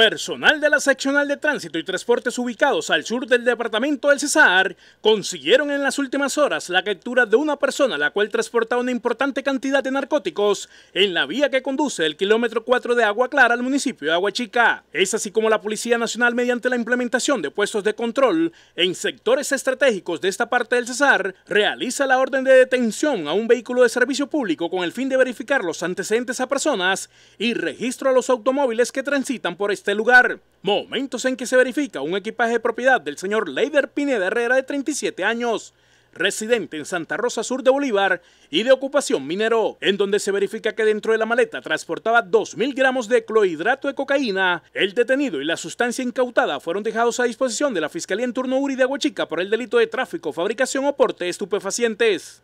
Personal de la seccional de tránsito y transportes ubicados al sur del departamento del Cesar consiguieron en las últimas horas la captura de una persona la cual transportaba una importante cantidad de narcóticos en la vía que conduce el kilómetro 4 de Agua Clara al municipio de Aguachica. Es así como la Policía Nacional mediante la implementación de puestos de control en sectores estratégicos de esta parte del Cesar realiza la orden de detención a un vehículo de servicio público con el fin de verificar los antecedentes a personas y registro a los automóviles que transitan por este este lugar. Momentos en que se verifica un equipaje de propiedad del señor Leider Pineda Herrera de 37 años, residente en Santa Rosa Sur de Bolívar y de ocupación minero, en donde se verifica que dentro de la maleta transportaba 2.000 gramos de clorhidrato de cocaína. El detenido y la sustancia incautada fueron dejados a disposición de la Fiscalía en turno Uri de Aguachica por el delito de tráfico, fabricación o porte de estupefacientes.